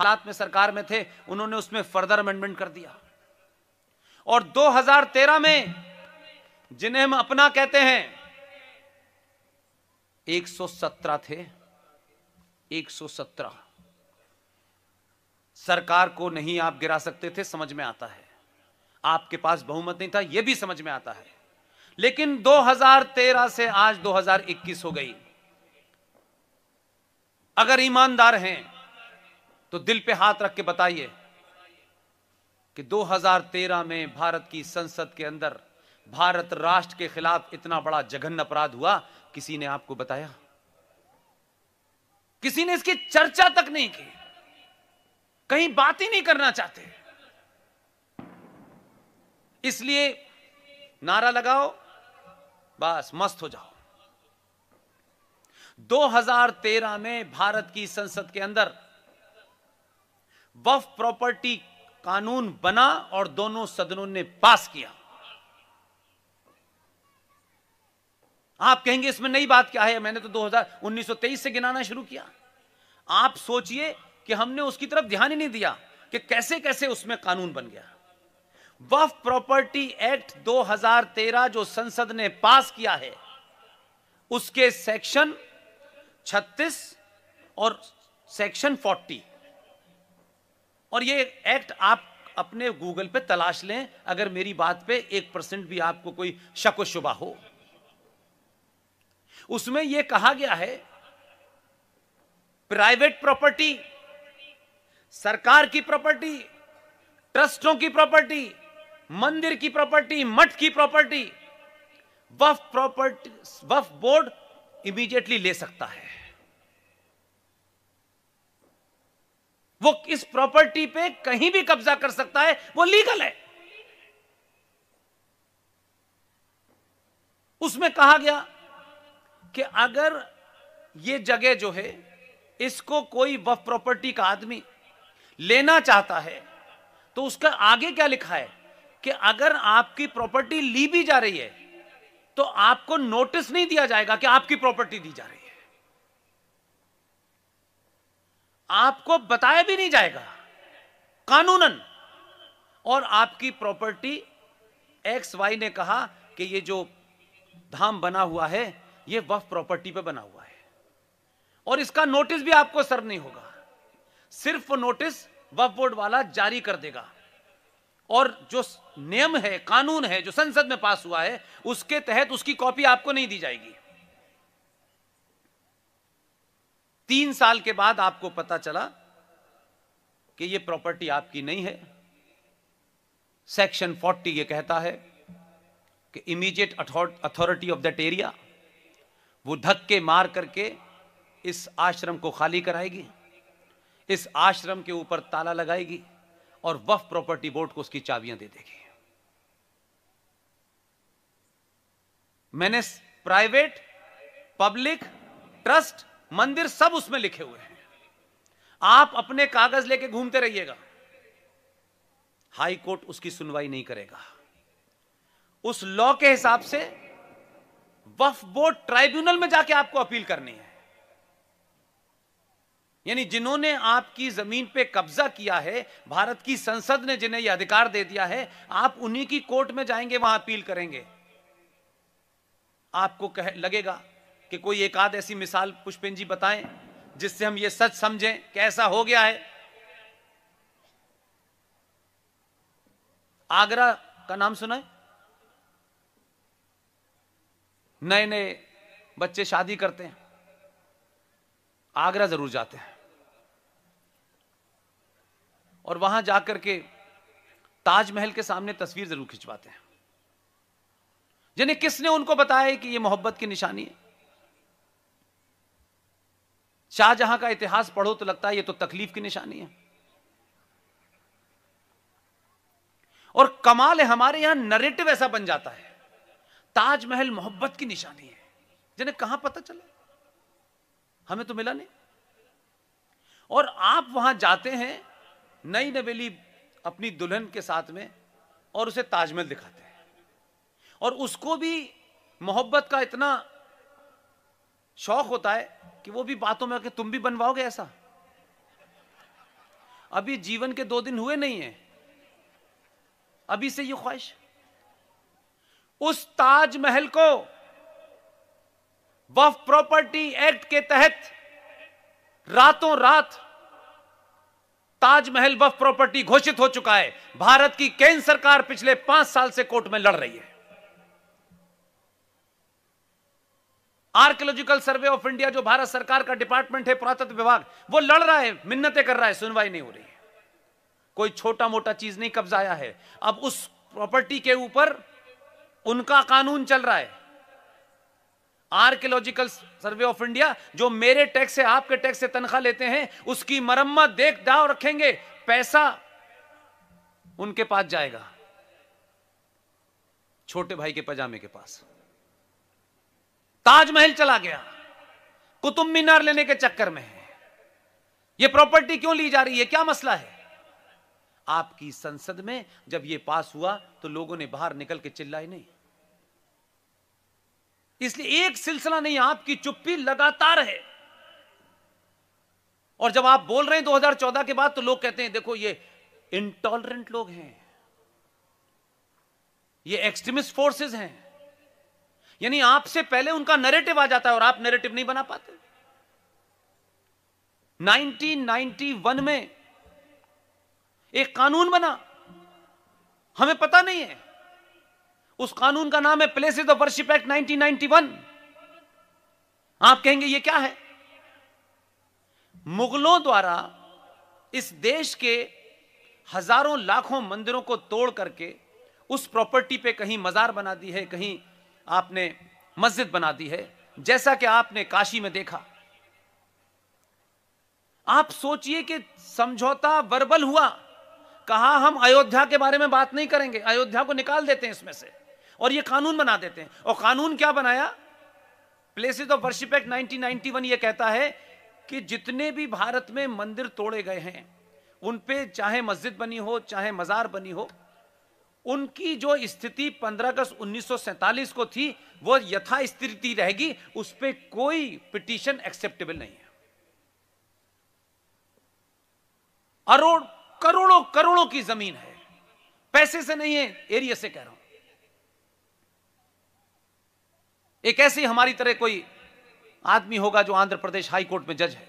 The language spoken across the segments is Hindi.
हालात में सरकार में थे उन्होंने उसमें फर्दर अमेंडमेंट कर दिया और 2013 में जिन्हें हम अपना कहते हैं 117 थे 117 सरकार को नहीं आप गिरा सकते थे समझ में आता है आपके पास बहुमत नहीं था यह भी समझ में आता है लेकिन 2013 से आज 2021 हो गई अगर ईमानदार हैं तो दिल पे हाथ रख के बताइए कि 2013 में भारत की संसद के अंदर भारत राष्ट्र के खिलाफ इतना बड़ा जघन्य अपराध हुआ किसी ने आपको बताया किसी ने इसकी चर्चा तक नहीं की कहीं बात ही नहीं करना चाहते इसलिए नारा लगाओ बस मस्त हो जाओ 2013 में भारत की संसद के अंदर वफ प्रॉपर्टी कानून बना और दोनों सदनों ने पास किया आप कहेंगे इसमें नई बात क्या है मैंने तो 2000 से गिनाना शुरू किया आप सोचिए कि हमने उसकी तरफ ध्यान ही नहीं दिया कि कैसे कैसे उसमें कानून बन गया वफ प्रॉपर्टी एक्ट 2013 जो संसद ने पास किया है उसके सेक्शन 36 और सेक्शन और ये एक्ट आप अपने गूगल पे तलाश लें अगर मेरी बात पे एक परसेंट भी आपको कोई शक शुबा हो उसमें यह कहा गया है प्राइवेट प्रॉपर्टी सरकार की प्रॉपर्टी ट्रस्टों की प्रॉपर्टी मंदिर की प्रॉपर्टी मठ की प्रॉपर्टी वफ प्रॉपर्टी वफ बोर्ड इमीडिएटली ले सकता है वो इस प्रॉपर्टी पे कहीं भी कब्जा कर सकता है वो लीगल है उसमें कहा गया कि अगर ये जगह जो है इसको कोई वफ प्रॉपर्टी का आदमी लेना चाहता है तो उसका आगे क्या लिखा है कि अगर आपकी प्रॉपर्टी ली भी जा रही है तो आपको नोटिस नहीं दिया जाएगा कि आपकी प्रॉपर्टी दी जा रही है आपको बताया भी नहीं जाएगा कानूनन और आपकी प्रॉपर्टी एक्स वाई ने कहा कि ये जो धाम बना हुआ है ये वफ प्रॉपर्टी पे बना हुआ है और इसका नोटिस भी आपको सर्व नहीं होगा सिर्फ नोटिस वफ बोर्ड वाला जारी कर देगा और जो नियम है कानून है जो संसद में पास हुआ है उसके तहत उसकी कॉपी आपको नहीं दी जाएगी तीन साल के बाद आपको पता चला कि ये प्रॉपर्टी आपकी नहीं है सेक्शन 40 ये कहता है कि immediate authority of that area वो धक्के मार करके इस आश्रम को खाली कराएगी इस आश्रम के ऊपर ताला लगाएगी और वफ प्रॉपर्टी बोर्ड को उसकी चाबियां दे देगी मैंने प्राइवेट पब्लिक ट्रस्ट मंदिर सब उसमें लिखे हुए हैं आप अपने कागज लेके घूमते रहिएगा हाई कोर्ट उसकी सुनवाई नहीं करेगा उस लॉ के हिसाब से वफ बोर्ड ट्राइब्यूनल में जाके आपको अपील करनी है यानी जिन्होंने आपकी जमीन पे कब्जा किया है भारत की संसद ने जिन्हें यह अधिकार दे दिया है आप उन्हीं की कोर्ट में जाएंगे वहां अपील करेंगे आपको कह लगेगा कि कोई एक आध ऐसी मिसाल पुष्पेंद्र जी बताएं जिससे हम ये सच समझें कि ऐसा हो गया है आगरा का नाम सुना है नए नए बच्चे शादी करते हैं आगरा जरूर जाते हैं और वहां जाकर के ताजमहल के सामने तस्वीर जरूर खिंचवाते हैं यानी किसने उनको बताया कि यह मोहब्बत की निशानी है शाहजहां का इतिहास पढ़ो तो लगता है ये तो तकलीफ की निशानी है और कमाल है हमारे यहां नरेटिव ऐसा बन जाता है ताजमहल मोहब्बत की निशानी है जिन्हें कहां पता चला हमें तो मिला नहीं और आप वहां जाते हैं नई नवेली अपनी दुल्हन के साथ में और उसे ताजमहल दिखाते हैं और उसको भी मोहब्बत का इतना शौक होता है कि वो भी बातों में आके तुम भी बनवाओगे ऐसा अभी जीवन के दो दिन हुए नहीं है अभी से ये ख्वाहिश उस ताजमहल को वफ प्रॉपर्टी एक्ट के तहत रातों रात ताजमहल वफ प्रॉपर्टी घोषित हो चुका है भारत की केंद्र सरकार पिछले पांच साल से कोर्ट में लड़ रही है आर्कियोलॉजिकल सर्वे ऑफ इंडिया जो भारत सरकार का डिपार्टमेंट है पुरातत्व विभाग वो लड़ रहा है मिन्नतें कर रहा है सुनवाई नहीं हो रही है कोई छोटा मोटा चीज नहीं कब्जाया है अब उस प्रॉपर्टी के ऊपर उनका कानून चल रहा है आर्कियोलॉजिकल सर्वे ऑफ इंडिया जो मेरे टैक्स से आपके टैक्स से तनख्वाह लेते हैं उसकी मरम्मत देख दाव रखेंगे पैसा उनके पास जाएगा छोटे भाई के पजामे के पास ताजमहल चला गया कुतुब मीनार लेने के चक्कर में है यह प्रॉपर्टी क्यों ली जा रही है क्या मसला है आपकी संसद में जब यह पास हुआ तो लोगों ने बाहर निकल के चिल्लाए नहीं इसलिए एक सिलसिला नहीं आपकी चुप्पी लगातार है और जब आप बोल रहे हैं 2014 के बाद तो लोग कहते हैं देखो ये इंटॉलरेंट लोग हैं ये एक्सट्रीमिस्ट फोर्सेस हैं यानी आपसे पहले उनका नैरेटिव आ जाता है और आप नैरेटिव नहीं बना पाते 1991 में एक कानून बना हमें पता नहीं है उस कानून का नाम है प्लेसेस ऑफ वर्शिप एक्ट 1991 आप कहेंगे ये क्या है मुगलों द्वारा इस देश के हजारों लाखों मंदिरों को तोड़ करके उस प्रॉपर्टी पे कहीं मजार बना दी है कहीं आपने मस्जिद बना दी है जैसा कि आपने काशी में देखा आप सोचिए कि समझौता वर्बल हुआ कहा हम अयोध्या के बारे में बात नहीं करेंगे अयोध्या को निकाल देते हैं इसमें से और ये कानून बना देते हैं और कानून क्या बनाया Places of Worship Act nineteen ये कहता है कि जितने भी भारत में मंदिर तोड़े गए हैं उन पे चाहे मस्जिद बनी हो चाहे मजार बनी हो उनकी जो स्थिति 15 अगस्त उन्नीस को थी वो यथा स्थिति रहेगी उस पर कोई पिटीशन एक्सेप्टेबल नहीं है अरोड़ करोड़ों करोड़ों की जमीन है पैसे से नहीं है एरिया से कह रहा हूं एक ऐसी हमारी तरह कोई आदमी होगा जो आंध्र प्रदेश हाई कोर्ट में जज है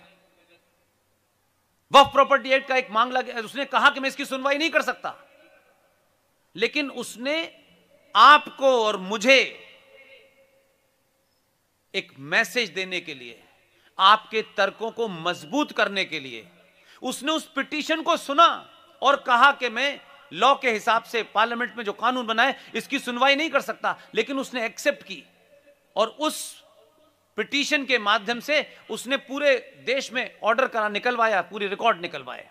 वफ प्रॉपर्टी एक्ट का एक मांग मामला उसने कहा कि मैं इसकी सुनवाई नहीं कर सकता लेकिन उसने आपको और मुझे एक मैसेज देने के लिए आपके तर्कों को मजबूत करने के लिए उसने उस पिटीशन को सुना और कहा कि मैं लॉ के हिसाब से पार्लियामेंट में जो कानून बनाए इसकी सुनवाई नहीं कर सकता लेकिन उसने एक्सेप्ट की और उस पिटीशन के माध्यम से उसने पूरे देश में ऑर्डर करा निकलवाया पूरी रिकॉर्ड निकलवाया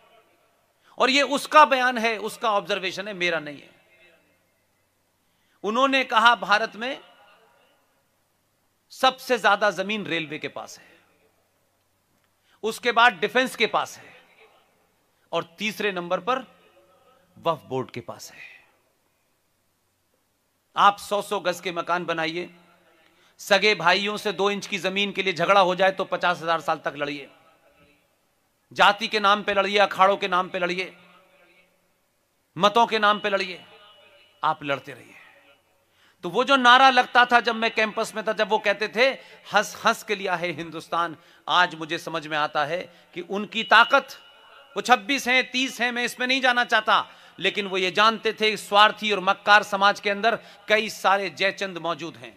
और ये उसका बयान है उसका ऑब्जर्वेशन है मेरा नहीं है उन्होंने कहा भारत में सबसे ज्यादा जमीन रेलवे के पास है उसके बाद डिफेंस के पास है और तीसरे नंबर पर वफ बोर्ड के पास है आप सौ सौ गज के मकान बनाइए सगे भाइयों से दो इंच की जमीन के लिए झगड़ा हो जाए तो पचास हजार साल तक लड़िए जाति के नाम पे लड़िए अखाड़ों के नाम पे लड़िए मतों के नाम पे लड़िए आप लड़ते रहिए तो वो जो नारा लगता था जब मैं कैंपस में था जब वो कहते थे हंस हंस के लिया है हिंदुस्तान आज मुझे समझ में आता है कि उनकी ताकत वो छब्बीस हैं तीस हैं मैं इसमें नहीं जाना चाहता लेकिन वो ये जानते थे स्वार्थी और मक्कार समाज के अंदर कई सारे जयचंद मौजूद हैं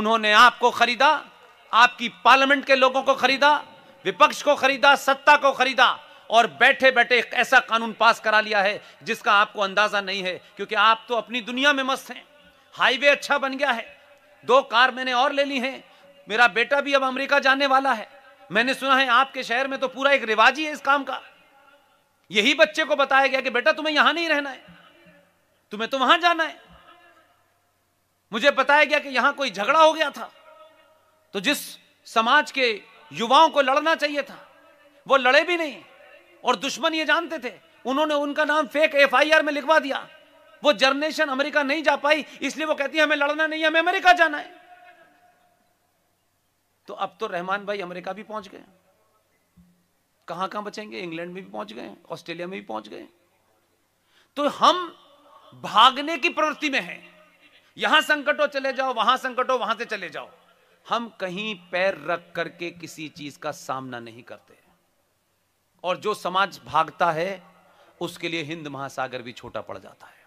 उन्होंने आपको खरीदा आपकी पार्लियामेंट के लोगों को खरीदा विपक्ष को खरीदा सत्ता को खरीदा और बैठे बैठे ऐसा कानून पास करा लिया है जिसका आपको अंदाजा नहीं है क्योंकि आप तो अपनी दुनिया में मस्त हैं हाईवे अच्छा बन गया है दो कार मैंने और ले ली हैं मेरा बेटा भी अब अमेरिका जाने वाला है मैंने सुना है आपके शहर में तो पूरा एक रिवाज ही है इस काम का यही बच्चे को बताया गया कि बेटा तुम्हें यहां नहीं रहना है तुम्हें तो वहां जाना है मुझे बताया गया कि यहां कोई झगड़ा हो गया था तो जिस समाज के युवाओं को लड़ना चाहिए था वो लड़े भी नहीं और दुश्मन ये जानते थे उन्होंने उनका नाम फेक एफआईआर में लिखवा दिया वो जर्नेशन अमेरिका नहीं जा पाई इसलिए वो कहती है हमें लड़ना नहीं हमें अमेरिका जाना है तो अब तो रहमान भाई अमेरिका भी पहुंच गए कहां कहां बचेंगे इंग्लैंड में भी पहुंच गए ऑस्ट्रेलिया में भी पहुंच गए तो हम भागने की प्रवृत्ति में हैं यहां संकटों चले जाओ वहां संकटों वहां से चले जाओ हम कहीं पैर रख करके किसी चीज का सामना नहीं करते और जो समाज भागता है उसके लिए हिंद महासागर भी छोटा पड़ जाता है